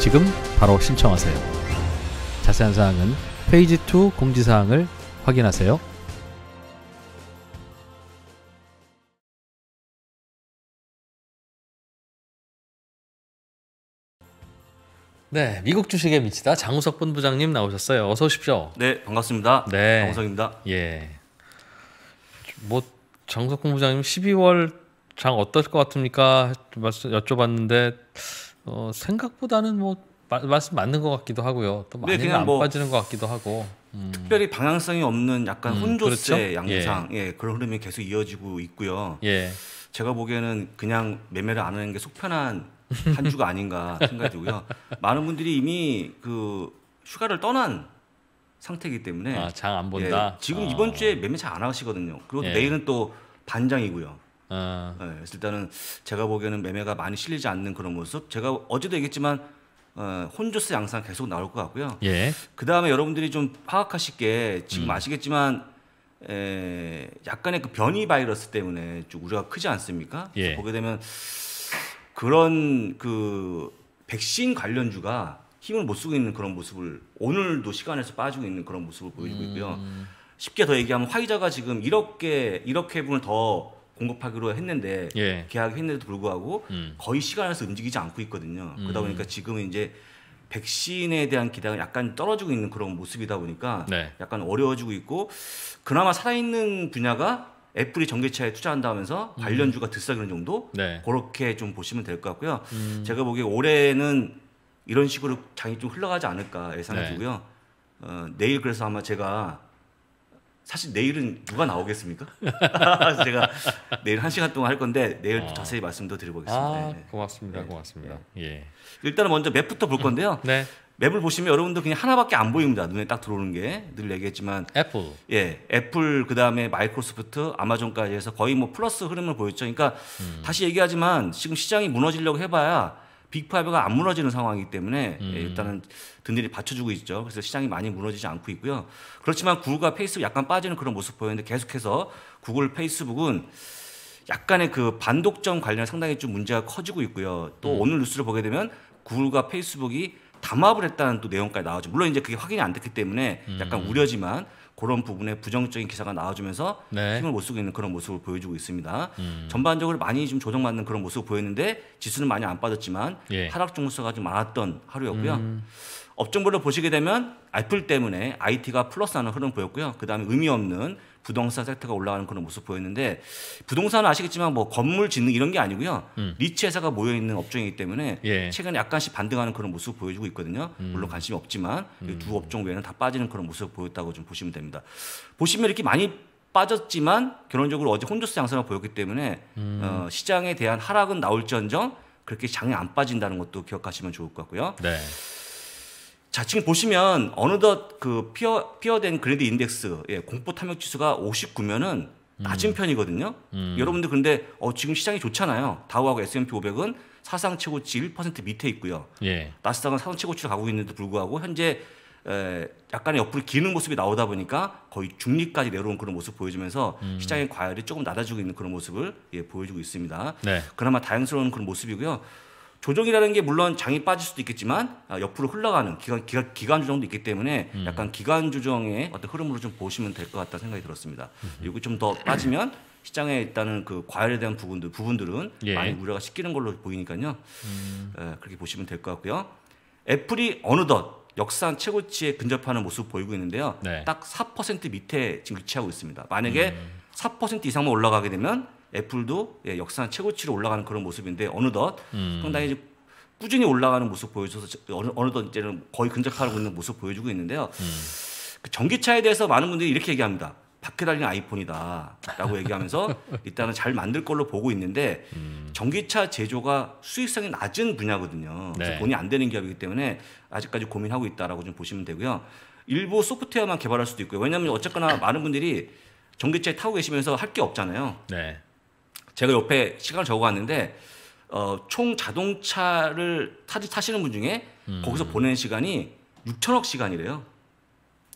지금 바로 신청하세요. 자세한 사항은 페이지 2 공지사항을 확인하세요. 네, 미국 주식에 미치다 장우석 본부장님 나오셨어요. 어서 오십시오. 네, 반갑습니다. 네, 장우석입니다. 예. 뭐 장우석 본부장님 12월 장 어떨 것 같습니까? 여쭤봤는데 어, 생각보다는 뭐 마, 말씀 맞는 것 같기도 하고요. 또 많이 네, 안뭐 빠지는 것 같기도 하고. 음. 특별히 방향성이 없는 약간 음, 혼조세 그렇죠? 양상 예. 예. 그런 흐름이 계속 이어지고 있고요. 예. 제가 보기에는 그냥 매매를 안 하는 게 속편한 한 주가 아닌가 생각이 들고요. 많은 분들이 이미 그 휴가를 떠난 상태이기 때문에 아, 장안 본다. 예, 지금 어. 이번 주에 매매 잘 안 하시거든요. 그리고 예. 내일은 또 반장이고요. 아. 네, 그래서 일단은 제가 보기에는 매매가 많이 실리지 않는 그런 모습. 제가 어제도 얘기했지만 어, 혼조세 양상 계속 나올 것 같고요. 예. 그 다음에 여러분들이 좀 파악하실 게 지금 음. 아시겠지만 에, 약간의 그 변이 바이러스 때문에 좀 우려가 크지 않습니까? 예. 보게 되면 그런 그 백신 관련주가 힘을 못 쓰고 있는 그런 모습을 오늘도 시간에서 빠지고 있는 그런 모습을 보여주고 있고요. 음. 쉽게 더 얘기하면 화이자가 지금 1억 개, 1억 회분을 더 공급하기로 했는데 예. 계약했는데도 불구하고 음. 거의 시간에서 움직이지 않고 있거든요. 그러다 음. 보니까 지금 은 이제 백신에 대한 기대가 약간 떨어지고 있는 그런 모습이다 보니까 네. 약간 어려워지고 있고 그나마 살아있는 분야가 애플이 전기차에 투자한다면서 음. 관련주가 들썩이는 정도 네. 그렇게 좀 보시면 될 것 같고요. 음. 제가 보기에 올해는 이런 식으로 장이 좀 흘러가지 않을까 예상이 네. 되고요. 어, 내일 그래서 아마 제가 사실 내일은 누가 나오겠습니까? 제가 내일 한 시간 동안 할 건데 내일 아. 자세히 말씀도 드려보겠습니다. 아, 네, 네. 고맙습니다. 네. 고맙습니다. 네. 예. 일단은 먼저 맵부터 볼 건데요. 네. 맵을 보시면 여러분들 그냥 하나밖에 안 보입니다. 눈에 딱 들어오는 게 늘 얘기했지만 애플, 예, 애플 그 다음에 마이크로소프트, 아마존까지 해서 거의 뭐 플러스 흐름을 보였죠. 그러니까 음. 다시 얘기하지만 지금 시장이 무너지려고 해봐야 빅파이브가 안 무너지는 상황이기 때문에 예, 음. 일단은 든든히 받쳐주고 있죠. 그래서 시장이 많이 무너지지 않고 있고요. 그렇지만 구글과 페이스북 약간 빠지는 그런 모습 보였는데 계속해서 구글, 페이스북은 약간의 그 반독점 관련 상당히 좀 문제가 커지고 있고요. 또 음. 오늘 뉴스를 보게 되면 구글과 페이스북이 담합을 했다는 또 내용까지 나오죠. 물론 이제 그게 확인이 안 됐기 때문에 약간 음. 우려지만 그런 부분에 부정적인 기사가 나와주면서 네. 힘을 못 쓰고 있는 그런 모습을 보여주고 있습니다. 음. 전반적으로 많이 좀 조정받는 그런 모습을 보였는데 지수는 많이 안 빠졌지만 예. 하락 종수가 좀 많았던 하루였고요. 음. 업종별로 보시게 되면 애플 때문에 IT가 플러스하는 흐름 보였고요. 그 다음에 의미 없는 부동산 섹터가 올라가는 그런 모습 보였는데 부동산은 아시겠지만 뭐 건물 짓는 이런 게 아니고요. 음. 리츠 회사가 모여 있는 업종이기 때문에 예. 최근에 약간씩 반등하는 그런 모습 보여주고 있거든요. 음. 물론 관심이 없지만 음. 두 업종 외에는 다 빠지는 그런 모습 보였다고 좀 보시면 됩니다. 보시면 이렇게 많이 빠졌지만 결론적으로 어제 혼조세 양상을 보였기 때문에 음. 어, 시장에 대한 하락은 나올지언정 그렇게 장이 안 빠진다는 것도 기억하시면 좋을 것 같고요. 네. 자, 지금 보시면 어느덧 그 피어 피어된 그레드 인덱스 예, 공포 탐욕 지수가 59면은 음. 낮은 음. 편이거든요. 음. 여러분들 근데 어, 지금 시장이 좋잖아요. 다우하고 S&P 500은 사상 최고치 1% 밑에 있고요. 예. 나스닥은 사상 최고치로 가고 있는데도 불구하고 현재 에, 약간의 옆으로 기는 모습이 나오다 보니까 거의 중립까지 내려온 그런 모습 보여주면서 음. 시장의 과열이 조금 낮아지고 있는 그런 모습을 예, 보여주고 있습니다. 네. 그나마 다행스러운 그런 모습이고요. 조정이라는 게 물론 장이 빠질 수도 있겠지만 아, 옆으로 흘러가는 기간, 기간, 기간 조정도 있기 때문에 음. 약간 기간 조정의 어떤 흐름으로 좀 보시면 될 것 같다는 생각이 들었습니다. 음. 그리고 좀 더 빠지면 시장에 있다는 그 과열에 대한 부분들 부분들은 예. 많이 우려가 시키는 걸로 보이니까요. 음. 에, 예, 그렇게 보시면 될 것 같고요. 애플이 어느덧 역산 최고치에 근접하는 모습 보이고 있는데요. 네. 딱4% 밑에 지금 위치하고 있습니다. 만약에 음. 4% 이상만 올라가게 되면 애플도 예, 역상 최고치로 올라가는 그런 모습인데 어느덧 음. 상당히 꾸준히 올라가는 모습 보여줘서 어느, 어느덧 이제는 거의 근접하고 있는 모습 보여주고 있는데요. 음. 그 전기차에 대해서 많은 분들이 이렇게 얘기합니다. 밖에 달린 아이폰이다라고 얘기하면서 일단은 잘 만들 걸로 보고 있는데 음. 전기차 제조가 수익성이 낮은 분야거든요. 네. 돈이 안 되는 기업이기 때문에 아직까지 고민하고 있다라고 좀 보시면 되고요. 일부 소프트웨어만 개발할 수도 있고요. 왜냐하면 어쨌거나 많은 분들이 전기차에 타고 계시면서 할 게 없잖아요. 네. 제가 옆에 시간을 적어왔는데 어, 총 자동차를 타지, 타시는 분 중에 음. 거기서 보낸 시간이 6천억 시간이래요.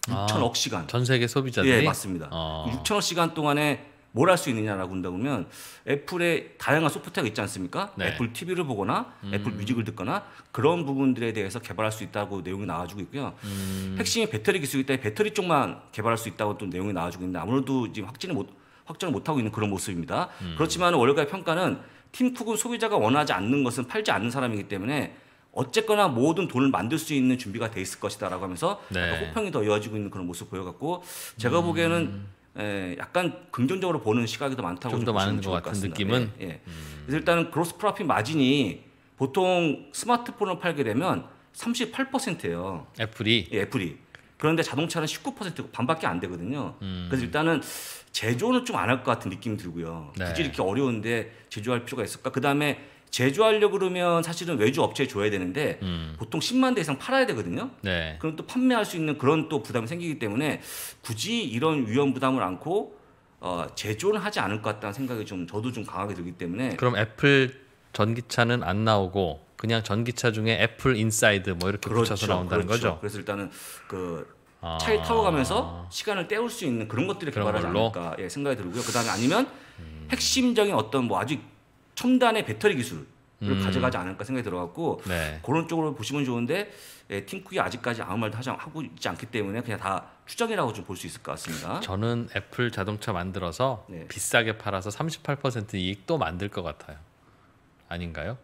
6천억 아, 시간. 전 세계 소비자들이. 예, 맞습니다. 어. 아. 6천억 시간 동안에 뭘 할 수 있느냐라고 한다면 애플의 다양한 소프트웨어가 있지 않습니까? 네. 애플 TV를 보거나 음. 애플 음. 뮤직을 듣거나 그런 부분들에 대해서 개발할 수 있다고 내용이 나와주고 있고요. 음. 핵심이 배터리 기술이기 때문에 배터리 쪽만 개발할 수 있다고 또 내용이 나와주고 있는데 아무래도 지금 확진을 못 확정을 못하고 있는 그런 모습입니다. 음. 그렇지만 월가의 평가는 팀쿡은 소비자가 원하지 않는 것은 팔지 않는 사람이기 때문에 어쨌거나 모든 돈을 만들 수 있는 준비가 돼 있을 것이다라고 하면서 네. 호평이 더 이어지고 있는 그런 모습 보여갖고 제가 음. 보기에는 에, 예, 약간 긍정적으로 보는 시각이 더 많다고 좀더 많은 것 같은 니다 느낌은 예, 예. 음. 그래서 일단은 그로스 프라핏 마진이 보통 스마트폰을 팔게 되면 38%예요. 애플이 예, 애플이 그런데 자동차는 19% 반밖에 안 되거든요. 음. 그래서 일단은 제조는 좀 안 할 것 같은 느낌이 들고요. 네. 굳이 이렇게 어려운데 제조할 필요가 있을까? 그 다음에 제조하려 고 그러면 사실은 외주 업체에 줘야 되는데 음. 보통 10만 대 이상 팔아야 되거든요. 네. 그럼 또 판매할 수 있는 그런 또 부담이 생기기 때문에 굳이 이런 위험 부담을 안고 어, 제조는 하지 않을 것 같다는 생각이 좀 저도 좀 강하게 들기 때문에 그럼 애플 전기차는 안 나오고 그냥 전기차 중에 애플 인사이드 뭐 이렇게 그렇죠, 붙여서 나온다는 그렇죠. 거죠. 그래서 일단은 그 아. 차에 타고 가면서 시간을 때울 수 있는 그런 것들을 그런 개발하지 걸로? 않을까 예, 생각이 들고요. 그다음에 아니면 음. 핵심적인 어떤 뭐 아주 첨단의 배터리 기술을 음. 가져가지 않을까 생각이 들어갔고 네. 그런 쪽으로 보시면 좋은데 예, 팀쿡이 아직까지 아무 말도 하지 하고 있지 않기 때문에 그냥 다 추정이라고 좀 볼 수 있을 것 같습니다. 저는 애플 자동차 만들어서 네. 비싸게 팔아서 38% 이익 또 만들 것 같아요. 아닌가요?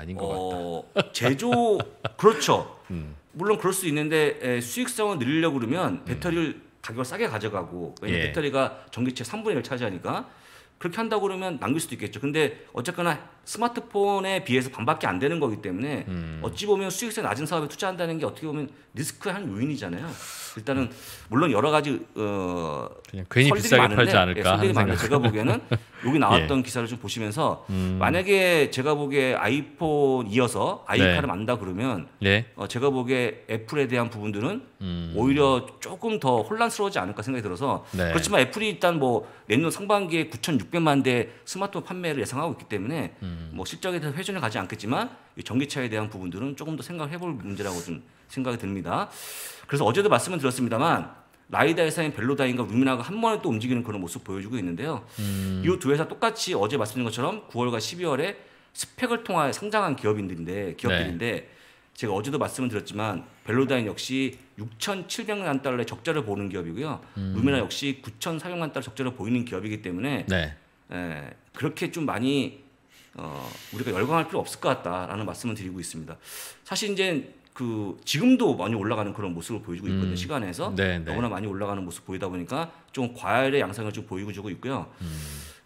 아닌 것 어, 같다. 제조 그렇죠. 음. 물론 그럴 수 있는데 수익성을 늘리려고 그러면 음. 배터리를 음. 가격을 싸게 가져가고 왜냐 예. 배터리가 전기체 3분의 1 차지하니까 그렇게 한다고 그러면 남길 수도 있겠죠. 근데 어쨌거나 스마트폰에 비해서 반밖에 안 되는 거기 때문에 음. 어찌 보면 수익성 낮은 사업에 투자한다는 게 어떻게 보면 리스크의 한 요인이잖아요. 일단은 물론 여러 가지 어 그냥 괜히 비싸게 많은데, 팔지 예, 않을까 예, 하는 생각. 제가 보기에는 여기 나왔던 예. 기사를 좀 보시면서 음. 만약에 제가 보기에 아이폰 이어서 아이카를 네. 만다 그러면 네. 어, 제가 보기에 애플에 대한 부분들은 음. 오히려 조금 더 혼란스러워지 않을까 생각이 들어서 네. 그렇지만 애플이 일단 뭐 내년 상반기에 9,600만 대 스마트폰 판매를 예상하고 있기 때문에 음. 뭐 실적에 대해서 회전을 가지 않겠지만 이 전기차에 대한 부분들은 조금 더 생각해볼 문제라고 좀 생각이 듭니다. 그래서 어제도 말씀을 드렸습니다만 라이다 회사인 벨로다인과 루미나가 한 번에 또 움직이는 그런 모습 보여주고 있는데요. 음. 이두 회사 똑같이 어제 말씀드린 것처럼 9월과 12월에 스펙을 통하여 상장한 기업인들인데 기업들인데 네. 제가 어제도 말씀을 드렸지만 벨로다인 역시 6,700만 달러의 적자를 보는 기업이고요. 음. 루미나 역시 9,400만 달러 적자를 보이는 기업이기 때문에 네. 에, 예, 그렇게 좀 많이 어, 우리가 열광할 필요 없을 것 같다라는 말씀을 드리고 있습니다. 사실 이제 그 지금도 많이 올라가는 그런 모습을 보여주고 있거든요. 음. 시간에서 네, 네. 너무나 많이 올라가는 모습 보이다 보니까 좀 과열의 양상을 좀 보이고 있고요. 음.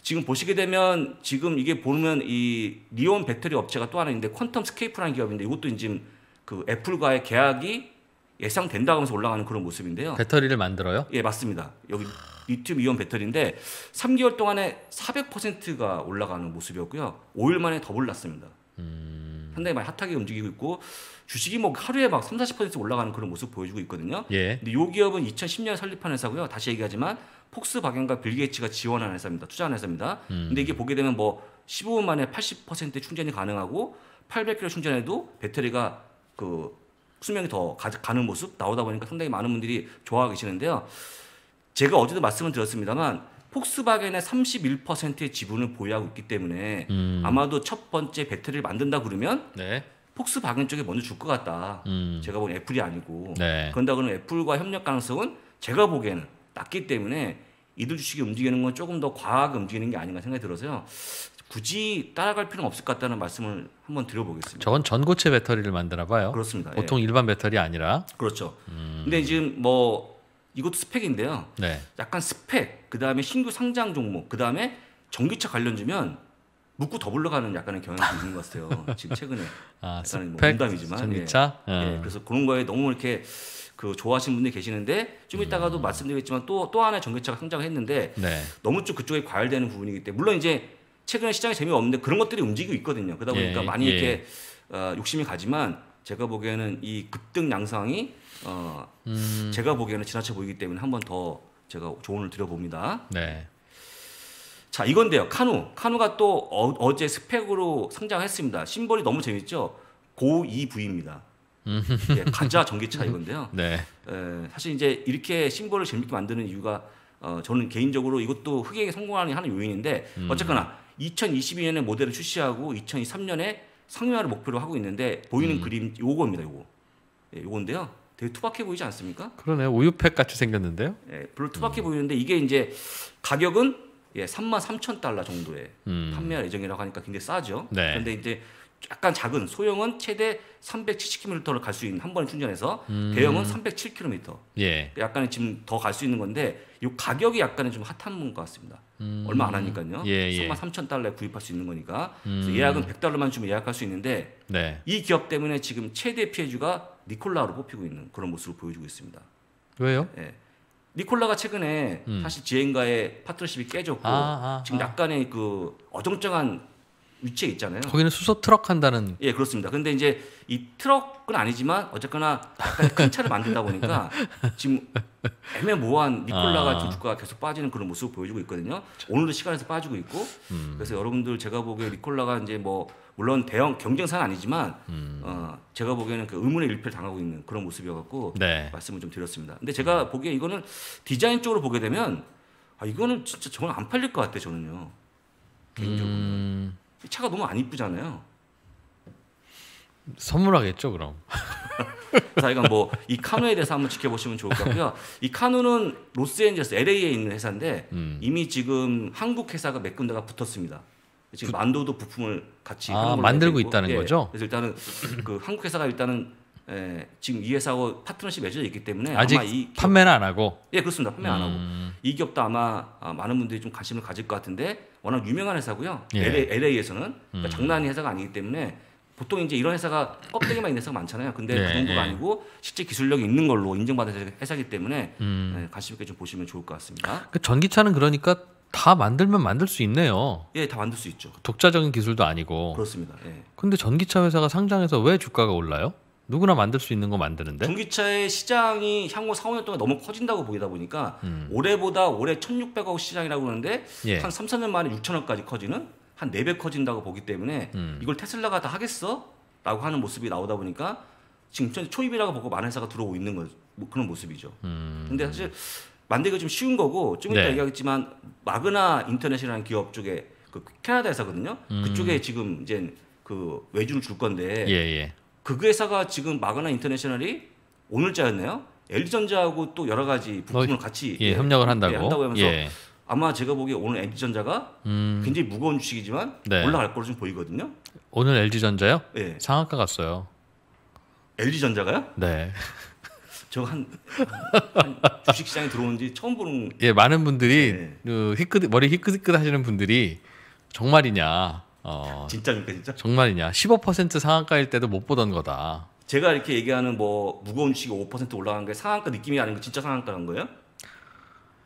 지금 보시게 되면 지금 이게 보면 이 리온 배터리 업체가 또 하나 있는데 퀀텀 스케이프라는 기업인데 이것도 이제 그 애플과의 계약이 예상된다 하면서 올라가는 그런 모습인데요. 배터리를 만들어요? 예, 맞습니다. 여기 리튬 이온 배터리인데 3개월 동안에 400%가 올라가는 모습이었고요. 5일 만에 더 올랐습니다. 음. 상당히 많이 핫하게 움직이고 있고 주식이 뭐 하루에 막 3, 40% 올라가는 그런 모습 보여주고 있거든요. 예. 근데 요 기업은 2010년 설립한 회사고요. 다시 얘기하지만 폭스 바겐과빌 게이츠가 지원한 회사입니다. 투자한 회사입니다. 음. 근데 이게 보게 되면 뭐 15분 만에 80% 충전이 가능하고 800km 충전해도 배터리가 그 수명이 더 가, 는 모습 나오다 보니까 상당히 많은 분들이 좋아하시는데요. 제가 어제도 말씀을 드렸습니다만 폭스바겐의 31%의 지분을 보유하고 있기 때문에 음. 아마도 첫 번째 배터리를 만든다 그러면 네. 폭스바겐 쪽에 먼저 줄 것 같다. 음. 제가 보기엔 애플이 아니고 네. 그런다 그러면 애플과 협력 가능성은 제가 보기에는 낮기 때문에 이들 주식이 움직이는 건 조금 더 과하게 움직이는 게 아닌가 생각이 들어서요. 굳이 따라갈 필요는 없을 것 같다는 말씀을 한번 드려보겠습니다. 저건 전고체 배터리를 만드나 봐요. 그렇습니다. 보통 예. 일반 배터리 아니라. 그렇죠. 음. 근데 지금 뭐 이것도 스펙인데요. 네. 약간 스펙, 그 다음에 신규 상장 종목, 그 다음에 전기차 관련주면 묻고 더블러가는 약간의 경향이 있는 것 같아요. 지금 최근에 아, 약간은 뭐 농담이지만 전기차. 예. 음. 예. 그래서 그런 거에 너무 이렇게 그 좋아하시는 분들이 계시는데 좀 음. 이따가도 음. 말씀드리겠지만 또 또 하나 의 전기차가 성장했는데 을 네. 너무 좀 그쪽에 과열되는 부분이기 때문에 물론 이제 최근에 시장에 재미없는데 그런 것들이 움직이고 있거든요. 그러다 예, 보니까 예, 많이 이렇게 어, 욕심이 가지만 제가 보기에는 이 급등 양상이 어, 음. 제가 보기에는 지나쳐 보이기 때문에 한 번 더 제가 조언을 드려봅니다. 네. 자 이건데요. 카누. 카누가 또 어, 제 스펙으로 성장했습니다. 심볼이 너무 재밌죠. 고2V입니다. 음. 예, 가짜 전기차 이건데요. 네. 에, 예, 사실 이제 이렇게 심볼을 재밌게 만드는 이유가 어, 저는 개인적으로 이것도 흑행에 성공하는 하는 요인인데 음. 어쨌거나 2022년에 모델을 출시하고 2023년에 상용화를 목표로 하고 있는데 보이는 음. 그림 요거니다 요거. 예, 요건데요. 되게 투박해 보이지 않습니까? 그러네 우유팩 같이 생겼는데요. 예, 별로 투박해 음. 보이는데 이게 이제 가격은 예, 3만 3천 달러 정도에 음. 판매할 예정이라고 하니까 굉장히 싸죠. 네. 그런데 이제 약간 작은 소형은 최대 370km를 갈 수 있는 한 번에 충전해서 음. 대형은 307km. 예. 그러니까 약간 지금 더 갈 수 있는 건데 이 가격이 약간은 좀 핫한 것 같습니다. 음. 얼마 안 하니까요. 예, 예. 3만 3천 달러에 구입할 수 있는 거니까 음. 예약은 100달러만 주면 예약할 수 있는데 네. 이 기업 때문에 지금 최대 피해주가 니콜라로 뽑히고 있는 그런 모습을 보여주고 있습니다. 왜요? 예. 니콜라가 최근에 음. 사실 지행과의 파트너십이 깨졌고 아, 아, 지금 아. 약간의 그 어정쩡한 위치에 있잖아요. 거기는 수소 트럭 한다는. 예, 그렇습니다. 근데 이제 이 트럭은 아니지만 어쨌거나 큰 차를 만들다 보니까 지금 애매모호한 니콜라가 아. 주가 계속 빠지는 그런 모습을 보여주고 있거든요. 오늘도 시간에서 빠지고 있고. 음. 그래서 여러분들 제가 보기에 니콜라가 이제 뭐 물론 대형 경쟁사는 아니지만 음. 어, 제가 보기에는 그 의문의 일패를 당하고 있는 그런 모습이어갖고 네. 말씀을 좀 드렸습니다. 근데 제가 보기에 이거는 디자인 쪽으로 보게 되면 아, 이거는 진짜 저건 안 팔릴 것 같아 저는요 개인적으로 음. 차가 너무 안 이쁘잖아요. 선물하겠죠 그럼. 그래서 이건 뭐이 카누에 대해서 한번 지켜보시면 좋을 것 같고요. 이 카누는 로스앤젤스 레 LA에 있는 회사인데 음. 이미 지금 한국 회사가 몇 군데가 붙었습니다. 지금 부... 만도도 부품을 같이 아, 만들고 있다는 예. 거죠. 그래서 일단은 그 한국 회사가 일단은 예, 지금 이 회사하고 파트너십 맺어져 있기 때문에 아직 아마 이 기업, 판매는 안 하고 예 그렇습니다 판매 안 하고 음. 이 기업도 아마 아, 많은 분들이 좀 관심을 가질 것 같은데 워낙 유명한 회사고요 예. LA, LA에서는 그러니까 음... 장난이 회사가 아니기 때문에 보통 이제 이런 회사가 껍데기만 있는 회사가 많잖아요 근데 예, 그 정도가 예. 아니고 실제 기술력이 있는 걸로 인정받은 회사이기 때문에 음... 예, 관심 있게 좀 보시면 좋을 것 같습니다 그 전기차는 그러니까 다 만들면 만들 수 있네요. 예, 다 만들 수 있죠. 독자적인 기술도 아니고. 그렇습니다. 예. 근데 전기차 회사가 상장해서 왜 주가가 올라요? 누구나 만들 수 있는 거 만드는데 전기차의 시장이 향후 4, 5년 동안 너무 커진다고 보이다 보니까 음. 올해보다 올해 1600억 시장이라고 그러는데 예. 한 3, 4년 만에 6천억까지 커지는 한 4배 커진다고 보기 때문에 음. 이걸 테슬라가 다 하겠어? 라고 하는 모습이 나오다 보니까 지금 초입이라고 보고 많은 회사가 들어오고 있는 거, 뭐 그런 모습이죠. 음. 근데 사실 만들기가 좀 쉬운 거고 좀 이따 네. 얘기하겠지만 마그나 인터넷이라는 기업 쪽에 그 캐나다 회사거든요. 음. 그쪽에 지금 이제 그 외주를 줄 건데 예, 예. 그 회사가 지금 마그나 인터내셔널이 오늘자였네요. LG전자하고 또 여러 가지 부품을 같이 예, 협력을 한다고, 예, 한다고 하면서 예. 아마 제가 보기에 오늘 LG전자가 음. 굉장히 무거운 주식이지만 네. 올라갈 거로 좀 보이거든요. 오늘 LG전자요? 예. 상한가 갔어요. LG전자가요? 네. 저한 한 주식시장에 들어온 지 처음 보는 예 많은 분들이 네. 그 희끗 머리 히끗히끗 하시는 분들이 정말이냐 어진짜 진짜 정말이냐 15% 상한가일 때도 못 보던 거다 제가 이렇게 얘기하는 뭐 무거운 주식이 5% 올라간 게 상한가 느낌이 아닌 거 진짜 상한가란 거예요?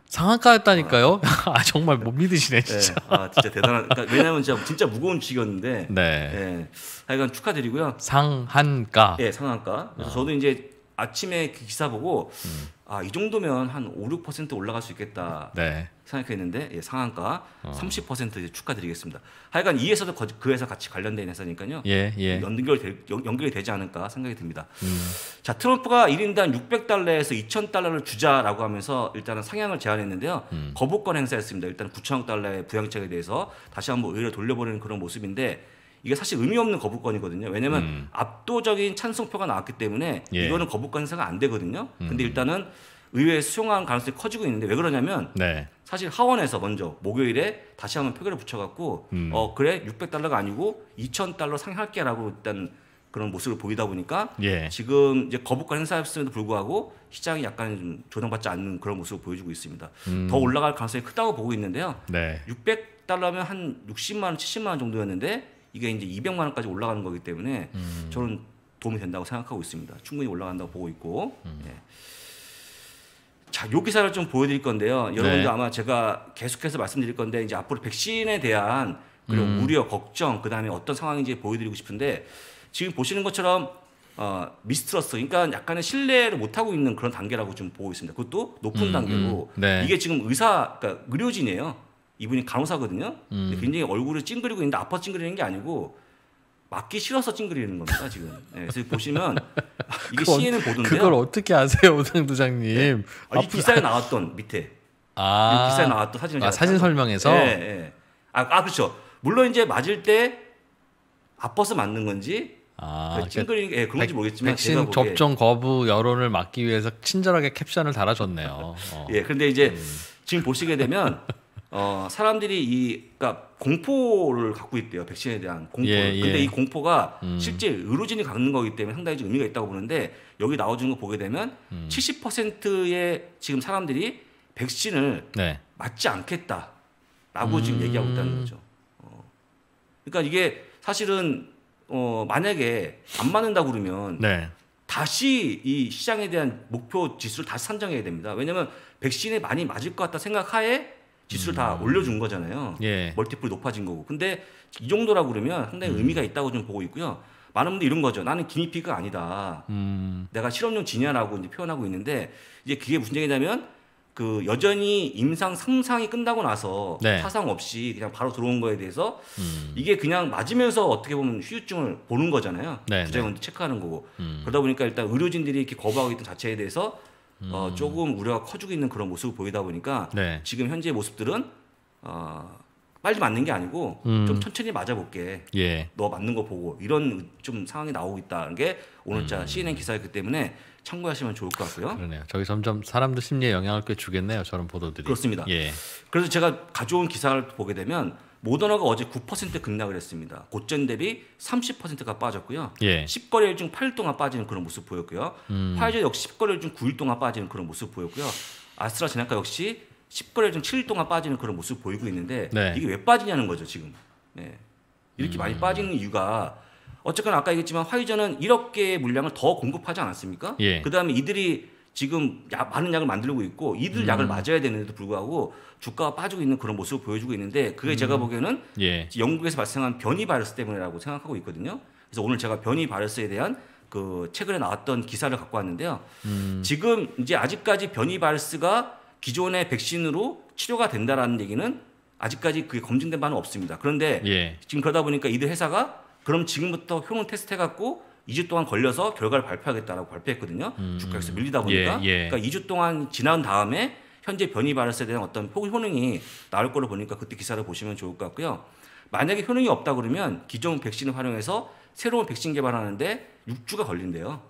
상한가였다니까요. 아, 정말 못 믿으시네 예. 진짜. 네. 아 진짜 대단한. 그러니까 왜냐면 진짜, 진짜 무거운 주식이었는데. 네. 네. 하여간 축하드리고요. 상한가. 예, 네, 상한가. 그래서 어. 저도 이제 아침에 그 기사 보고 음. 아, 아이 정도면 한 5, 6% 올라갈 수 있겠다 네. 생각했는데 예, 상한가 어. 30% 축하드리겠습니다. 하여간 이 회사도 그 회사 같이 관련된 회사니까요. 예, 예. 연결 연결이 되지 않을까 생각이 듭니다. 음. 자 트럼프가 1인당 600달러에서 2,000달러를 주자라고 하면서 일단은 상향을 제안했는데요. 음. 거부권 행사였습니다. 일단 9,000억 달러의 부양책에 대해서 다시 한번 의뢰를 돌려보내는 그런 모습인데 이게 사실 의미 없는 거부권이거든요. 왜냐하면 음. 압도적인 찬성표가 나왔기 때문에 예. 이거는 거부권 행사가 안 되거든요. 음. 근데 일단은 의회에 수용한 가능성이 커지고 있는데 왜 그러냐면 네. 사실 하원에서 먼저 목요일에 다시 한번 표결을 붙여갖고 음. 어 그래 600달러가 아니고 2,000달러 상향할게라고 일단 그런 모습을 보이다 보니까 예. 지금 이제 거부권 행사였음에도 불구하고 시장이 약간 좀 조정받지 않는 그런 모습을 보여주고 있습니다. 음. 더 올라갈 가능성이 크다고 보고 있는데요. 네. 600달러면 한 60만 원, 70만 원 정도였는데 이게 이제 200만 원까지 올라가는 거기 때문에 음. 저는 도움이 된다고 생각하고 있습니다. 충분히 올라간다고 보고 있고. 음. 예. 자, 요 기사를 좀 보여드릴 건데요. 여러분도 네. 아마 제가 계속해서 말씀드릴 건데 이제 앞으로 백신에 대한 그리고 음. 우려, 걱정, 그 다음에 어떤 상황인지 보여드리고 싶은데 지금 보시는 것처럼 어, 미스트러스, 그러니까 약간의 신뢰를 못 하고 있는 그런 단계라고 좀 보고 있습니다. 그것도 높은 음, 음. 단계로 음. 네. 이게 지금 의사, 그러니까 의료진이에요. 이분이 간호사거든요. 음. 굉장히 얼굴을 찡그리고 있는데 아파 찡그리는 게 아니고 맞기 싫어서 찡그리는 겁니다 지금. 네, 그래서 보시면 이게 그건, CN은 보던데 그걸 어떻게 아세요, 오상 부장님? 네. 아, 아프... 기사에 나왔던 밑에. 아 기사에 나왔던 사진을. 아, 사진 설명에서. 네, 네. 아, 아 그렇죠. 물론 이제 맞을 때 아파서 맞는 건지 아, 그 찡그리는 게 예, 그런지 모르겠지만 백신 접종 거부 여론을 막기 위해서 친절하게 캡션을 달아줬네요. 어. 예, 그런데 이제 음. 지금 보시게 되면 어, 사람들이 이 그러니까 공포를 갖고 있대요. 백신에 대한 공포. 예, 예. 근데 이 공포가 음. 실제 의료진이 갖는 거기 때문에 상당히 좀 의미가 있다고 보는데 여기 나와주는 거 보게 되면 음. 70%의 지금 사람들이 백신을 네. 맞지 않겠다라고 음. 지금 얘기하고 있다는 거죠. 어. 그러니까 이게 사실은 어, 만약에 안 맞는다 그러면 네. 다시 이 시장에 대한 목표 지수를 다시 산정해야 됩니다. 왜냐하면 백신에 많이 맞을 것 같다 생각하에 지수를 음. 다 올려준 거잖아요. 예. 멀티플이 높아진 거고. 근데 이 정도라고 그러면 상당히 음. 의미가 있다고 좀 보고 있고요. 많은 분들이 이런 거죠. 나는 기니피그 아니다. 음. 내가 실험용 진야라고 이제 표현하고 있는데 이제 그게 무슨 얘기냐면 그 여전히 임상 상상이 끝나고 나서 네. 사상 없이 그냥 바로 들어온 거에 대해서 음. 이게 그냥 맞으면서 어떻게 보면 휴유증을 보는 거잖아요. 네, 부작용도 네. 체크하는 거고 음. 그러다 보니까 일단 의료진들이 이렇게 거부하고 있던 자체에 대해서 음. 어, 조금 우려가 커지고 있는 그런 모습을 보이다 보니까 네. 지금 현재의 모습들은 어, 빨리 맞는 게 아니고 음. 좀 천천히 맞아볼게. 예. 너 맞는 거 보고 이런 좀 상황이 나오고 있다는 게 오늘 자 음. CNN 기사였기 때문에 참고하시면 좋을 것 같고요. 그러네요. 저기 점점 사람들 심리에 영향을 꽤 주겠네요. 저런 보도들이. 그렇습니다. 예. 그래서 제가 가져온 기사를 보게 되면 모더나가 어제 9% 급락을 했습니다. 고점 대비 30%가 빠졌고요. 예. 10거래일 중 8일 동안 빠지는 그런 모습 보였고요. 음. 화이자 역시 10거래일 중 9일 동안 빠지는 그런 모습 보였고요. 아스트라제네카 역시 10거래일 중 7일 동안 빠지는 그런 모습 보이고 있는데 네. 이게 왜 빠지냐는 거죠, 지금. 네. 이렇게 음. 많이 빠지는 이유가 어쨌거나 아까 얘기했지만 화이자는 1억 개의 물량을 더 공급하지 않았습니까? 예. 그다음에 이들이 지금 약, 많은 약을 만들고 있고 이들 음. 약을 맞아야 되는데도 불구하고 주가가 빠지고 있는 그런 모습을 보여주고 있는데 그게 음. 제가 보기에는 예. 영국에서 발생한 변이 바이러스 때문이라고 생각하고 있거든요. 그래서 오늘 제가 변이 바이러스에 대한 그 최근에 나왔던 기사를 갖고 왔는데요. 음. 지금 이제 아직까지 변이 바이러스가 기존의 백신으로 치료가 된다라는 얘기는 아직까지 그게 검증된 바는 없습니다. 그런데 예. 지금 그러다 보니까 이들 회사가 그럼 지금부터 효능 테스트 해갖고 2주 동안 걸려서 결과를 발표하겠다라고 발표했거든요. 음. 주가에서 밀리다 보니까. 예, 예. 그러니까 2주 동안 지난 다음에 현재 변이 바이러스에 대한 어떤 효능이 나올 거로 보니까 그때 기사를 보시면 좋을 것 같고요. 만약에 효능이 없다 그러면 기존 백신을 활용해서 새로운 백신 개발하는데 6주가 걸린대요.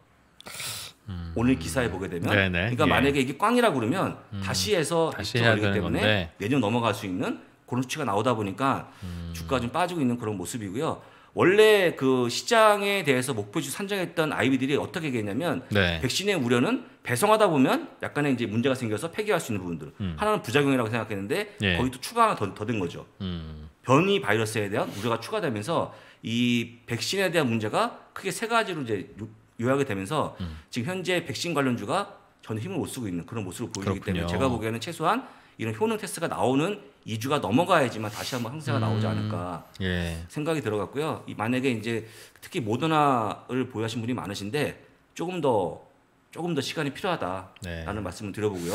음. 오늘 기사에 보게 되면 네네. 네. 그러니까 예. 만약에 이게 꽝이라 그러면 음. 다시 해서 다시 해야 되기 때문에 건데. 내년 넘어갈 수 있는 그런 수치가 나오다 보니까 음. 주가 좀 빠지고 있는 그런 모습이고요. 원래 그 시장에 대해서 목표지 산정했던 아이 b 들이 어떻게 얘기했냐면 네. 백신의 우려는 배송하다 보면 약간의 이제 문제가 생겨서 폐기할 수 있는 부분들 음. 하나는 부작용이라고 생각했는데 예. 거기 또 추가 하더된 거죠. 음. 변이 바이러스에 대한 우려가 추가되면서 이 백신에 대한 문제가 크게 세 가지로 이제 요약이 되면서 음. 지금 현재 백신 관련주가 전혀 힘을 못 쓰고 있는 그런 모습을 보이기 때문에 제가 보기에는 최소한 이런 효능 테스트가 나오는 2주가 넘어가야지만 다시 한번 항세가 나오지 음, 않을까 음, 예. 생각이 들어갔고요. 만약에 이제 특히 모더나를 보유하신 분이 많으신데 조금 더 조금 더 시간이 필요하다라는 네. 말씀을 드려보고요.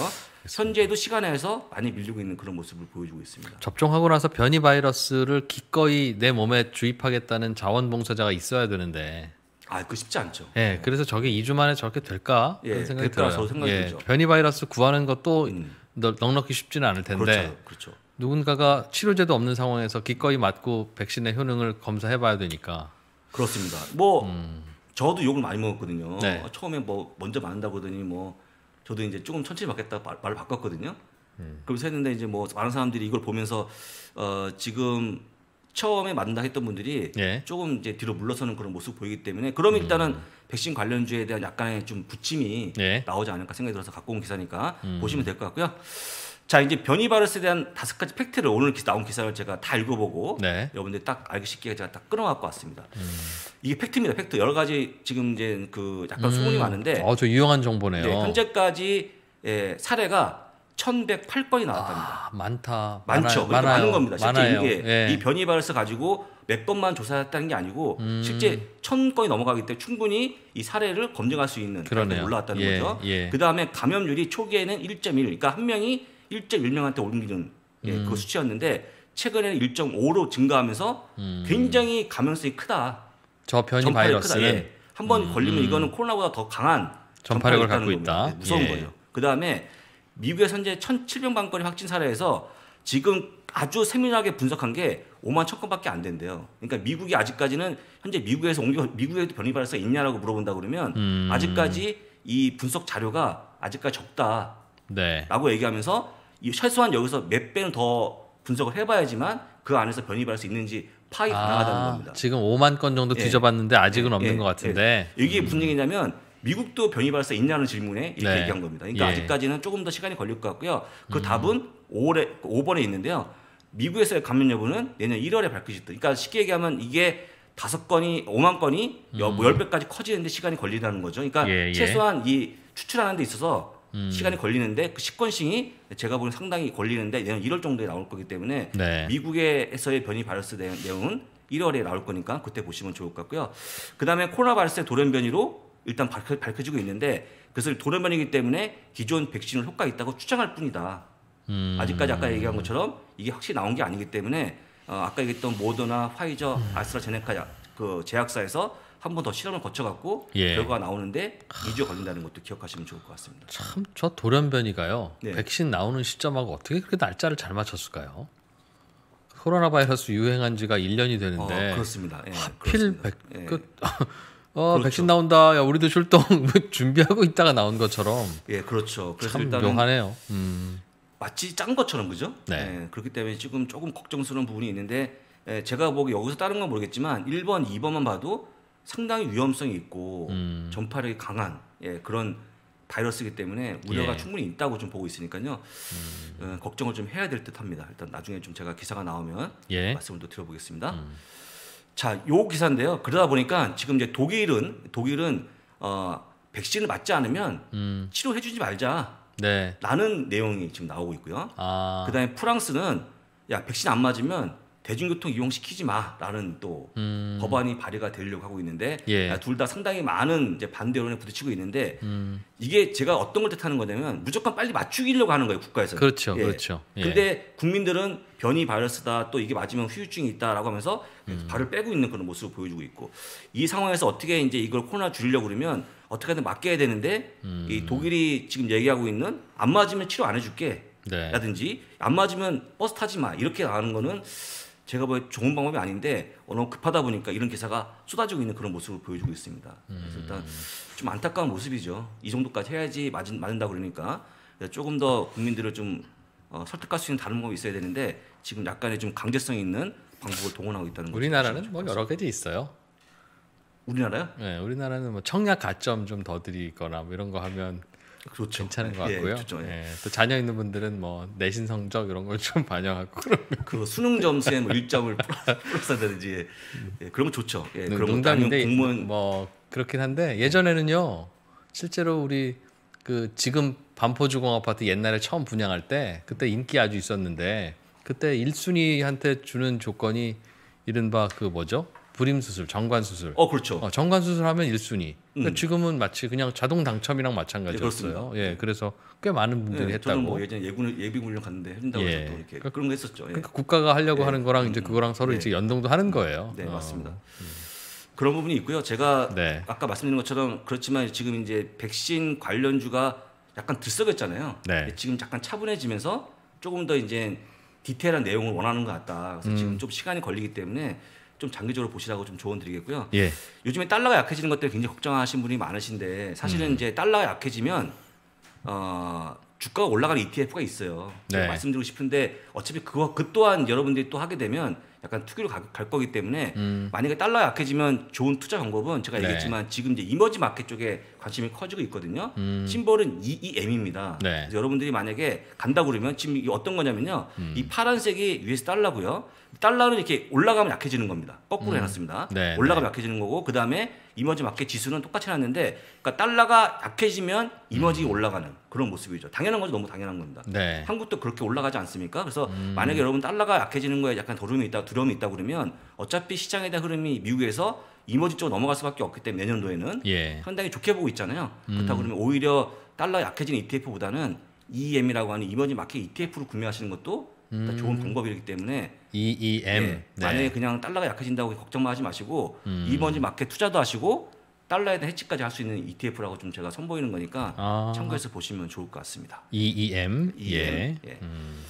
현재도 시간에서 많이 밀리고 있는 그런 모습을 보여주고 있습니다. 접종하고 나서 변이 바이러스를 기꺼이 내 몸에 주입하겠다는 자원봉사자가 있어야 되는데 아, 그 쉽지 않죠. 예, 네, 그래서 저게 2주 만에 저렇게 될까? 예, 그런 생각이 들어요. 생각이 예, 변이 바이러스 구하는 것도 음. 넉넉히 쉽지는 않을 텐데 그렇죠. 그렇죠. 누군가가 치료제도 없는 상황에서 기꺼이 맞고 백신의 효능을 검사해봐야 되니까 그렇습니다. 뭐 음. 저도 욕을 많이 먹었거든요. 네. 어, 처음에 뭐 먼저 맞는다고 하더니 뭐 저도 이제 조금 천천히 맞겠다 말, 을 바꿨거든요. 음. 그러면서 했는데 이제 뭐 많은 사람들이 이걸 보면서 어 지금 처음에 만나했던 분들이 예. 조금 이제 뒤로 물러서는 그런 모습 보이기 때문에 그럼 음. 일단은 음. 백신 관련주에 대한 약간의 좀 부침이 예. 나오지 않을까 생각이 들어서 갖고 온 기사니까 음. 보시면 될 것 같고요. 자 이제 변이 바이러스에 대한 다섯 가지 팩트를 오늘 기사, 나온 기사를 제가 다 읽어보고 네. 여러분들 딱 알기 쉽게 제가 딱끌어갖고 왔습니다. 음. 이게 팩트입니다. 팩트 여러 가지 지금 이제 그 약간 소문이 음. 많은데. 어저 유용한 정보네요. 네, 현재까지 예, 사례가 1,108건이 나왔답니다. 아, 많다. 많죠. 많아, 그러니까 많은 겁니다. 실제 많아요. 이게 예. 이 변이 바이러스 가지고 몇 건만 조사했다는 게 아니고 음. 실제 1,000건이 넘어가기 때문에 충분히 이 사례를 검증할 수 있는 그러네요. 올라왔다는 예. 거죠. 예. 그다음에 감염률이 초기에는 1.1 그러니까 한 명이 1.1명한테 옮기는 예, 그 수치였는데 최근에는 1.5로 증가하면서 음. 굉장히 감염성이 크다. 저 변이 바이러스. 예. 한번 걸리면 음. 이거는 코로나보다 더 강한 전파력을 갖고 겁니다. 있다. 예, 무서운 예. 거죠. 그다음에 미국의 현재 1,700만 건이 확진 사례에서 지금 아주 세밀하게 분석한 게 5만 1 0 0 0 건밖에 안 된대요. 그러니까 미국이 아직까지는 현재 미국에서 옮겨 미국에도 변이 발생 있냐라고 물어본다 그러면 음. 아직까지 이 분석 자료가 아직까지 적다라고 네. 얘기하면서 이 최소한 여기서 몇 배는 더 분석을 해봐야지만 그 안에서 변이 발생 있는지 파악이 아, 가능하다는 겁니다. 지금 5만 건 정도 예. 뒤져봤는데 예. 아직은 없는 예. 것 예. 같은데 이게 무슨 음. 얘기냐면 미국도 변이 발사 있냐는 질문에 이렇게 네. 얘기한 겁니다. 그러니까 예. 아직까지는 조금 더 시간이 걸릴 것 같고요. 그 음. 답은 5월에 5번에 있는데요. 미국에서의 감염 여부는 내년 1월에 밝혀질 듯. 그러니까 쉽게 얘기하면 이게 다섯 건이 5만 건이 음. 10배까지 뭐 커지는데 시간이 걸린다는 거죠. 그러니까 예, 예. 최소한 이 추출하는 데 있어서 음. 시간이 걸리는데 그 시퀀싱이 제가 보기엔 상당히 걸리는데 내년 1월 정도에 나올 거기 때문에 네. 미국에서의 변이 바이러스 내용은 1월에 나올 거니까 그때 보시면 좋을 것 같고요. 그다음에 코로나 바이러스의 돌연 변이로 일단 밝혀, 지고 있는데 그것을 돌려면이기 때문에 기존 백신을 효과 있다고 추정할 뿐이다. 음. 아직까지 아까 얘기한 것처럼 이게 확실히 나온 게 아니기 때문에 어, 아까 얘기했던 모더나, 화이저, 음. 아스트라제네카 그 제약사에서 한 번 더 실험을 거쳐갖고 예. 결과가 나오는데 2주 걸린다는 것도 기억하시면 좋을 것 같습니다. 참 저 돌연변이가요. 네. 백신 나오는 시점하고 어떻게 그렇게 날짜를 잘 맞췄을까요? 코로나 바이러스 유행한 지가 1년이 되는데 어, 그렇습니다. 예, 하필 그렇습니다. 백, 예. 그, 어, 그렇죠. 백신 나온다. 야, 우리도 출동 준비하고 있다가 나온 것처럼. 예, 그렇죠. 그래서 참 일단은 묘하네요. 음. 마치 짠 것처럼 그죠? 네. 예, 그렇기 때문에 지금 조금 걱정스러운 부분이 있는데 예, 제가 보기 여기서 다른 건 모르겠지만 1번, 2번만 봐도 상당히 위험성이 있고 음. 전파력이 강한 예, 그런 바이러스이기 때문에 우려가 예. 충분히 있다고 좀 보고 있으니까요. 음. 어, 걱정을 좀 해야 될 듯합니다. 일단 나중에 좀 제가 기사가 나오면 예. 말씀을 또 드려보겠습니다. 음. 자, 요 기사인데요. 그러다 보니까 지금 이제 독일은 독일은 어 백신을 맞지 않으면 음. 치료해 주지 말자. 네. 라는 내용이 지금 나오고 있고요. 아. 그다음에 프랑스는 야, 백신 안 맞으면 대중교통 이용시키지 마라는 또 음. 법안이 발의가 되려고 하고 있는데 예. 아, 둘다 상당히 많은 이제 반대론에 부딪히고 있는데 음. 이게 제가 어떤 걸 뜻하는 거냐면 무조건 빨리 맞추기려고 하는 거예요 국가에서 그렇죠 예. 그렇죠 예. 근데 국민들은 변이 바이러스다 또 이게 맞으면 후유증이 있다라고 하면서 음. 발을 빼고 있는 그런 모습을 보여주고 있고 이 상황에서 어떻게 이제 이걸 코로나 줄이려고 그러면 어떻게든 맞게 야 되는데 음. 이 독일이 지금 얘기하고 있는 안 맞으면 치료 안 해줄게 네. 라든지 안 맞으면 버스 타지 마 이렇게 나가는 거는 제가 보기 좋은 방법이 아닌데 너무 급하다 보니까 이런 기사가 쏟아지고 있는 그런 모습을 보여주고 있습니다. 그래서 일단 음. 좀 안타까운 모습이죠. 이 정도까지 해야지 맞은, 맞는다 그러니까 조금 더 국민들을 좀 어, 설득할 수 있는 다른 방법이 있어야 되는데 지금 약간의 좀 강제성 있는 방법을 동원하고 있다는 거죠. 우리나라는 뭐 여러 가지 있어요. 우리나라요? 네, 우리나라는 뭐 청약 가점 좀 더 드리거나 뭐 이런 거 하면 그렇죠 괜찮은 것 예, 같고요. 그렇죠. 예, 예. 또 자녀 있는 분들은 뭐 내신 성적 이런 걸 좀 반영하고 그러 그 수능 점수에 뭐 1점을 플러스한다든지 예, 그런 거 좋죠. 예, 그런 농담인데 공무원 뭐 그렇긴 한데 예전에는요 실제로 우리 그 지금 반포주공 아파트 옛날에 처음 분양할 때 그때 인기 아주 있었는데 그때 1순위한테 주는 조건이 이른바 그 뭐죠? 불임 수술, 정관 수술. 어, 그렇죠. 어, 정관 수술하면 1순위. 그러니까 음. 지금은 마치 그냥 자동 당첨이랑 예, 마찬가지였어요. 네, 예, 그래서 꽤 많은 분들이 네, 예, 했다고. 저는 뭐 예전에 예군 예비군 훈 갔는데 한다고 예. 해서 이렇게 그러니까 그런 거 했었죠. 예. 그러니까 국가가 하려고 하는 거랑 이제 음. 그거랑 서로 이제 연동도 하는 거예요. 네, 어. 맞습니다. 음. 그런 부분이 있고요. 제가 네. 아까 말씀드린 것처럼 그렇지만 지금 이제 백신 관련주가 약간 들썩였잖아요. 네. 지금 약간 차분해지면서 조금 더 이제 디테일한 내용을 원하는 것 같다. 그래서 음. 지금 좀 시간이 걸리기 때문에 좀 장기적으로 보시라고 좀 조언드리겠고요. 예. 요즘에 달러가 약해지는 것들문 굉장히 걱정하시는 분이 많으신데 사실은 음. 이제 달러가 약해지면 어, 주가가 올라가는 ETF가 있어요. 네. 말씀드리고 싶은데 어차피 그거 그 또한 여러분들이 또 하게 되면 약간 투기로 가, 갈 거기 때문에 음. 만약에 달러 가 약해지면 좋은 투자 방법은 제가 네. 얘기했지만 지금 이제 이머지 마켓 쪽에 관심이 커지고 있거든요. 음. 심볼은 EEM입니다. 네. 여러분들이 만약에 간다 그러면 지금 이게 어떤 거냐면요. 음. 이 파란색이 US 달러고요. 달러는 이렇게 올라가면 약해지는 겁니다. 거꾸로 음. 해놨습니다. 네, 네. 올라가면 네. 약해지는 거고 그 다음에 이머지 마켓 지수는 똑같이 해놨는데 그러니까 달러가 약해지면 이머지 음. 올라가는 그런 모습이죠. 당연한 거죠. 너무 당연한 겁니다. 네. 한국도 그렇게 올라가지 않습니까? 그래서 음. 만약에 여러분 달러가 약해지는 거에 약간 두려움이 있다, 두려움이 있다 그러면 어차피 시장에 대한 흐름이 미국에서 이머지 쪽으로 넘어갈 수밖에 없기 때문에 내년도에는 예. 상당히 좋게 보고 있잖아요. 음. 그렇다 그러면 오히려 달러 약해진 ETF보다는 EEM이라고 하는 이머지 마켓 ETF를 구매하시는 것도 음. 좋은 방법이기 때문에 EEM 예, 네. 만약에 그냥 달러가 약해진다고 걱정만 하지 마시고 음. 이머지 마켓 투자도 하시고 달러에 대한 해치까지 할 수 있는 ETF라고 좀 제가 선보이는 거니까 아. 참고해서 보시면 좋을 것 같습니다. EEM, EEM 예. 예. 음.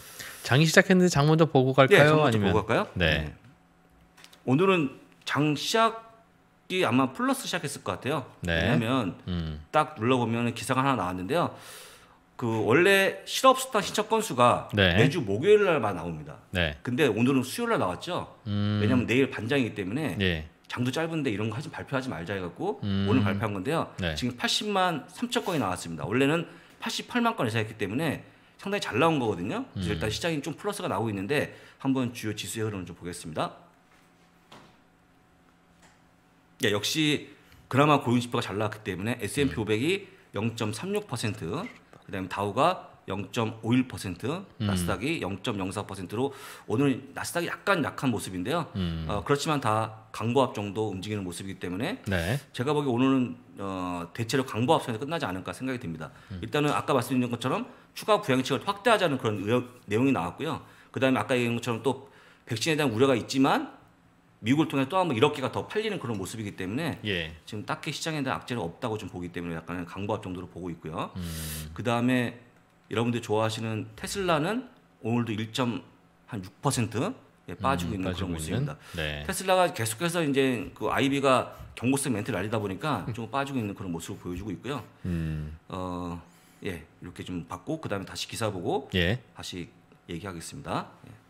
장이 시작했는데 장 먼저 보고 갈까요? 예, 장 먼저 아니면... 보고 갈까요? 네. 네. 오늘은 장 시작 특히 아마 플러스 시작했을 것 같아요. 네. 왜냐하면 음. 딱 눌러보면 기사가 하나 나왔는데요. 그 원래 실업수당 신청 건수가 네. 매주 목요일 날만 나옵니다. 네. 근데 오늘은 수요일 날 나왔죠. 음. 왜냐하면 내일 반장이기 때문에 네. 장도 짧은데 이런 거 하지 발표하지 말자 해갖고 음. 오늘 발표한 건데요. 네. 지금 80만 3천 건이 나왔습니다. 원래는 88만 건 이상했기 때문에 상당히 잘 나온 거거든요. 그래서 음. 일단 시장이 좀 플러스가 나오고 있는데 한번 주요 지수의 흐름을 좀 보겠습니다. 야, 예, 역시 그나마 고인지표가 잘 나왔기 때문에 S&P 500이 음. 0.36%, 그다음에 다우가 0.51%, 음. 나스닥이 0.04%로 오늘 나스닥이 약간 약한 모습인데요. 음. 어, 그렇지만 다 강보합 정도 움직이는 모습이기 때문에 네. 제가 보기 오늘은 어, 대체로 강보합선에 끝나지 않을까 생각이 듭니다. 음. 일단은 아까 말씀드린 것처럼 추가 부양책을 확대하자는 그런 의혹, 내용이 나왔고요. 그다음에 아까 얘기한 것처럼 또 백신에 대한 우려가 있지만 미국을 통해 또 한번 1억 개가 더 팔리는 그런 모습이기 때문에 예. 지금 딱히 시장에 대한 악재는 없다고 좀 보기 때문에 약간 강보합 정도로 보고 있고요. 음. 그 다음에 여러분들 좋아하시는 테슬라는 오늘도 1.6% 예, 빠지고 음, 있는 빠지고 그런 모습입니다. 네. 테슬라가 계속해서 이제 그아이비가 경고성 멘트를 날리다 보니까 음. 좀 빠지고 있는 그런 모습을 보여주고 있고요. 음. 어, 예, 이렇게 좀 받고 그다음에 다시 기사 보고 예. 다시 얘기하겠습니다. 예.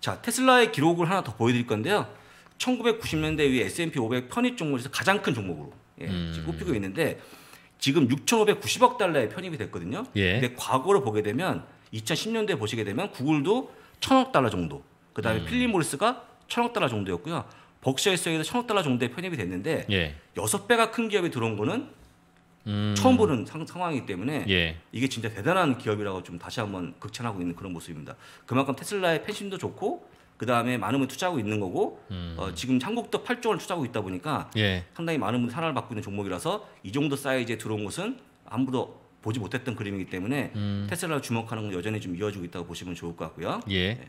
자, 테슬라의 기록을 하나 더 보여드릴 건데요. 1990년대 위 S&P 500 편입 종목에서 가장 큰 종목으로 예, 음. 지금 뽑히고 있는데 지금 6,590억 달러에 편입이 됐거든요. 예. 근데 과거를 보게 되면 2010년대 보시게 되면 구글도 1,000억 달러 정도, 그다음에 음. 필리 모리스가 1,000억 달러 정도였고요. 벅셔 에서에도 1,000억 달러 정도에 편입이 됐는데 예. 여섯 배가큰 기업이 들어온 거는 음. 처음 보는 상, 상황이기 때문에 예. 이게 진짜 대단한 기업이라고 좀 다시 한번 극찬하고 있는 그런 모습입니다. 그만큼 테슬라의 팬심도 좋고 그 다음에 많은 분이 투자하고 있는 거고 음. 어, 지금 한국도 8조 원을 투자하고 있다 보니까 예. 상당히 많은 분이 사랑을 받고 있는 종목이라서 이 정도 사이즈에 들어온 것은 아무도 보지 못했던 그림이기 때문에 음. 테슬라를 주목하는 건 여전히 좀 이어지고 있다고 보시면 좋을 것 같고요. 예. 네.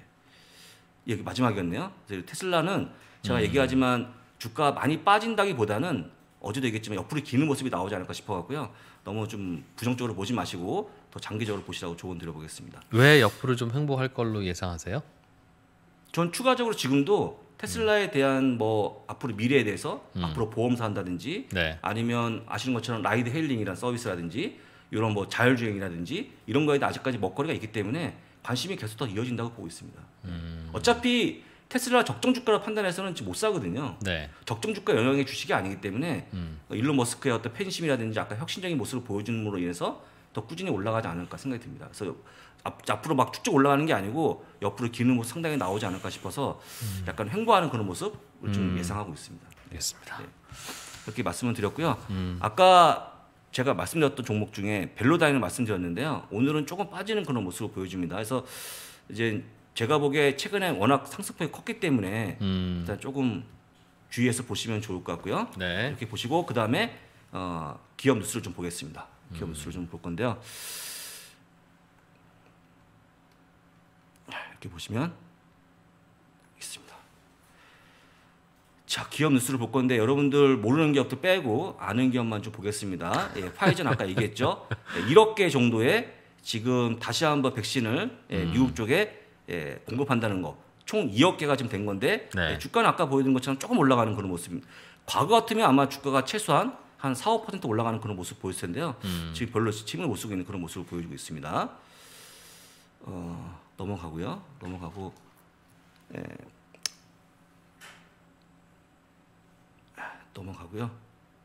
예, 마지막이었네요. 테슬라는 제가 음. 얘기하지만 주가 많이 빠진다기보다는 어제도 얘기했지만 옆으로 기는 모습이 나오지 않을까 싶어갖고요. 너무 좀 부정적으로 보지 마시고 더 장기적으로 보시라고 조언 드려보겠습니다. 왜 옆으로 좀 횡보할 걸로 예상하세요? 전 추가적으로 지금도 테슬라에 음. 대한 뭐 앞으로 미래에 대해서 음. 앞으로 보험사 한다든지 네. 아니면 아시는 것처럼 라이드 헤일링이라는 서비스라든지 이런 뭐 자율주행이라든지 이런 거에 아직까지 먹거리가 있기 때문에 관심이 계속 더 이어진다고 보고 있습니다. 음. 어차피 테슬라 적정 주가로 판단해서는 지금 못 사거든요. 네. 적정 주가 영향의 주식이 아니기 때문에 음. 어, 일론 머스크의 어떤 팬심이라든지 아까 혁신적인 모습을 보여줌으로 인해서 더 꾸준히 올라가지 않을까 생각이 듭니다. 그래서 앞, 으로막 쭉쭉 올라가는 게 아니고 옆으로 기는 모습 상당히 나오지 않을까 싶어서 음. 약간 횡보하는 그런 모습을 음. 좀 예상하고 있습니다. 네. 알겠습니다. 네. 그렇게 말씀을 드렸고요. 음. 아까 제가 말씀드렸던 종목 중에 벨로다인을 말씀드렸는데요. 오늘은 조금 빠지는 그런 모습을 보여줍니다. 그래서 이제 제가 보기에 최근에 워낙 상승폭이 컸기 때문에 음. 일단 조금 주의해서 보시면 좋을 것 같고요. 네. 이렇게 보시고 그 다음에 어, 기업 뉴스를 좀 보겠습니다. 기업 음. 뉴스를 좀 볼 건데요. 이렇게 보시면 있습니다. 자, 기업 뉴스를 볼 건데 여러분들 모르는 기업도 빼고 아는 기업만 좀 보겠습니다. 예, 파이전 아까 얘기했죠. 1억 개 정도의 지금 다시 한번 백신을 예, 음. 미국 쪽에 예, 공급한다는 거. 총 2억 개가 지금 된 건데 네. 예, 주가는 아까 보여드린 것처럼 조금 올라가는 그런 모습입니다. 과거 같으면 아마 주가가 최소한 한 4, 5% 올라가는 그런 모습 보였을 텐데요. 음. 지금 별로 힘을 못 쓰고 있는 그런 모습을 보여주고 있습니다. 어, 넘어가고요. 넘어가고 예. 넘어가고요.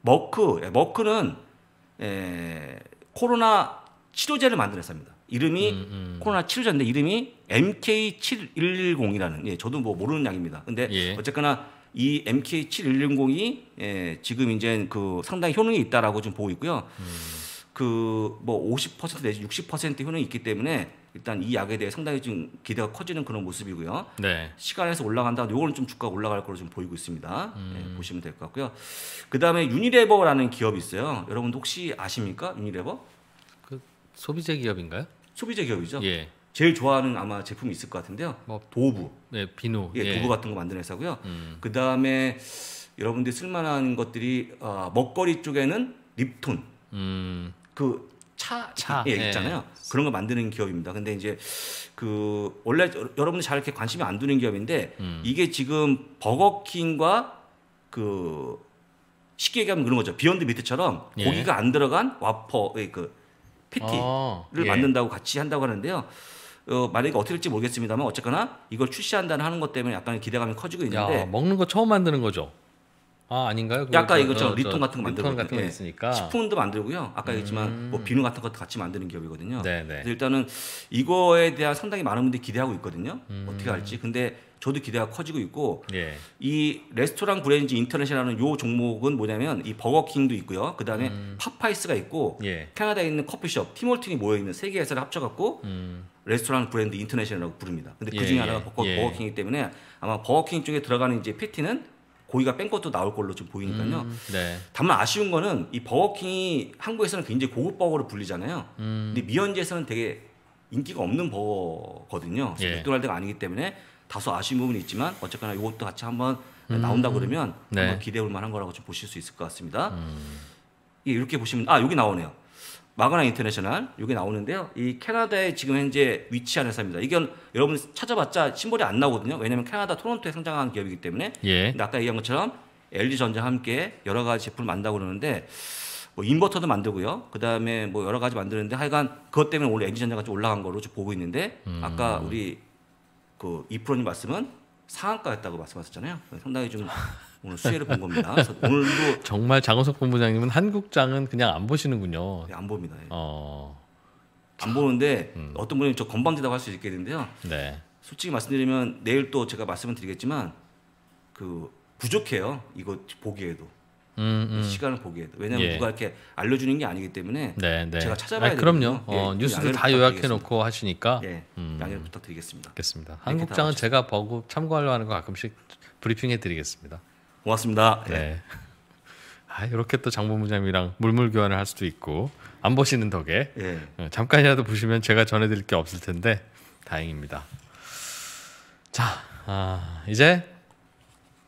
머크, 예, 머크는 예, 코로나 치료제를 만들 회사입니다. 이름이 음, 음. 코로나 치료제인데 이름이 MK7110이라는 예, 저도 뭐 모르는 양입니다. 근데 예. 어쨌거나 이 MK7110이 예, 지금 이제 그 상당히 효능이 있다라고 좀 보고 있고요. 음. 그뭐 50% 내지 60% 효능이 있기 때문에 일단 이 약에 대해 상당히 좀 기대가 커지는 그런 모습이고요. 네. 시간에서 올라간다. 요거는 좀 주가 올라갈 걸로 좀 보이고 있습니다. 음. 예, 보시면 될 것 같고요. 그다음에 유니레버라는 기업이 있어요. 여러분 혹시 아십니까? 유니레버? 그 소비재 기업인가요? 소비재 기업이죠. 예. 제일 좋아하는 아마 제품이 있을 것 같은데요. 뭐, 도부. 네, 비누. 예, 예. 도부 같은 거 만드는 회사고요. 음. 그 다음에 여러분들 이 쓸만한 것들이 어, 먹거리 쪽에는 립톤. 음. 그 차, 차. 예, 네. 있잖아요. 그런 거 만드는 기업입니다. 근데 이제 그 원래 여러분들 잘 이렇게 관심이 안 두는 기업인데 음. 이게 지금 버거킹과 그 쉽게 얘기하면 그런 거죠. 비욘드 미트처럼 예. 고기가 안 들어간 와퍼 의그 패티를 아, 예. 만든다고 같이 한다고 하는데요. 어, 만약에 어떻게 될지 모르겠습니다만 어쨌거나 이걸 출시한다는 하는 것 때문에 약간의 기대감이 커지고 있는데 야, 먹는 거 처음 만드는 거죠. 아 아닌가요? 약간 이것처럼 어, 리톤 같은 거 만들고 리 같은 거 예, 있으니까 식품도 만들고요. 아까 얘기했지만 음. 뭐 비누 같은 것도 같이 만드는 기업이거든요. 네네. 네. 일단은 이거에 대한 상당히 많은 분들이 기대하고 있거든요. 음. 어떻게 할지. 근데 저도 기대가 커지고 있고 예. 이 레스토랑 브랜지인터넷이라는요 종목은 뭐냐면 이 버거킹도 있고요. 그다음에 음. 파파이스가 있고 예. 캐나다에 있는 커피숍 티몰튼이 모여 있는 세 개 회사를 합쳐 갖고 음. 레스토랑 브랜드 인터내셔널이라고 부릅니다. 근데 그 예, 중에 예, 하나가 버거, 예. 버거킹이기 때문에 아마 버거킹 쪽에 들어가는 이제 패티는 고기가 뺀 것도 나올 걸로 좀 보이니까요. 음, 네. 다만 아쉬운 거는 이 버거킹이 한국에서는 굉장히 고급 버거로 불리잖아요. 음. 근데 미연지에서는 되게 인기가 없는 버거거든요. 예. 맥도날드가 아니기 때문에 다소 아쉬운 부분이 있지만 어쨌거나 이것도 같이 한번 음. 나온다 그러면 네. 기대해 볼 만한 거라고 좀 보실 수 있을 것 같습니다. 음. 예, 이렇게 보시면 아 여기 나오네요. 마그나 인터내셔널 여기 나오는데요. 이 캐나다에 지금 현재 위치하는 회사입니다. 이건 여러분 찾아봤자 심볼이 안 나오거든요. 왜냐하면 캐나다 토론토에 성장한 기업이기 때문에. 예. 근데 아까 얘기한 것처럼 LG 전자 와 함께 여러 가지 제품을 만다고 그러는데 뭐 인버터도 만들고요. 그 다음에 뭐 여러 가지 만드는데 하여간 그것 때문에 오늘 LG 전자가 좀 올라간 걸로 좀 보고 있는데 음. 아까 우리 그 이프로님 말씀은 상한가였다고 말씀하셨잖아요. 상당히 좀 오늘 수혜를 본 겁니다. 그래서 오늘도 정말 장호석 본부장님은 한국장은 그냥 안 보시는군요. 네, 안 봅니다. 예. 어... 안 보는데 음. 어떤 분이 저 건방지다고 할 수 있겠는데요. 네. 솔직히 말씀드리면 내일 또 제가 말씀을 드리겠지만 그 부족해요. 이거 보기에도. 음, 음. 시간을 보기에도 왜냐하면 예. 누가 이렇게 알려주는 게 아니기 때문에 네, 네. 제가 찾아봐야 아니, 그럼요. 어, 예, 뉴스도 다 요약해 놓고 하시니까 예, 음. 양해 부탁드리겠습니다. 알겠습니다. 한국장은 제가 보고 참고하려 하는 거 가끔씩 브리핑해 드리겠습니다. 고맙습니다. 네. 네. 아, 이렇게 또 장본부장님이랑 물물 교환을 할 수도 있고 안 보시는 덕에 예. 어, 잠깐이라도 보시면 제가 전해드릴 게 없을 텐데 다행입니다. 자, 아, 이제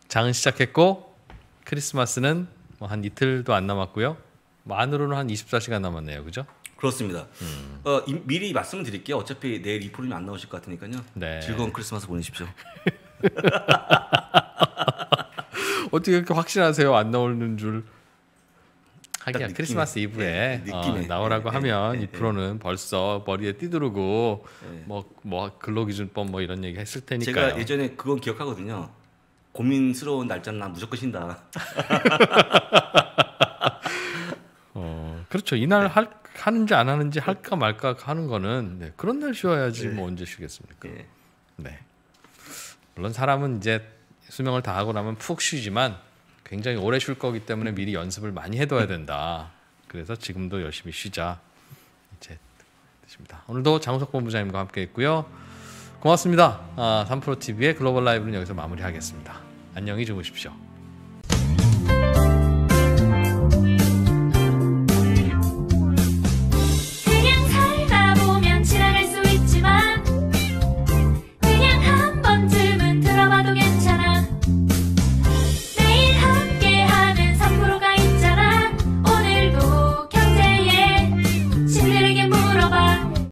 장은 시작했고 크리스마스는 뭐한 이틀도 안 남았고요. 만으로는 뭐 한 24시간 남았네요, 그죠? 그렇습니다. 음. 어, 이, 미리 말씀드릴게요. 어차피 내일 이프님안 나오실 것 같으니까요. 네. 즐거운 크리스마스 보내십시오. 어떻게 그렇게 확신하세요? 안 나오는 줄. 하긴 그러니까 크리스마스 이브에 네, 어, 나오라고 네, 네, 하면 네, 이 네. 프로는 벌써 머리에 띠두르고 네. 뭐뭐 근로기준법 뭐 이런 얘기 했을 테니까 제가 예전에 그건 기억하거든요. 고민스러운 날짜는 난 무조건 쉰다. 어, 그렇죠. 이날 할, 하는지 안 하는지 할까 말까 하는 거는 네, 그런 날 쉬어야지 뭐 언제 쉬겠습니까? 네. 물론 사람은 이제 수명을 다 하고 나면 푹 쉬지만 굉장히 오래 쉴 거기 때문에 미리 연습을 많이 해둬야 된다. 그래서 지금도 열심히 쉬자. 이제 뜻입니다. 오늘도 장우석 본부장님과 함께 했고요. 고맙습니다. 아, 3프로 TV의 글로벌 라이브는 여기서 마무리하겠습니다. 안녕히 주무십시오.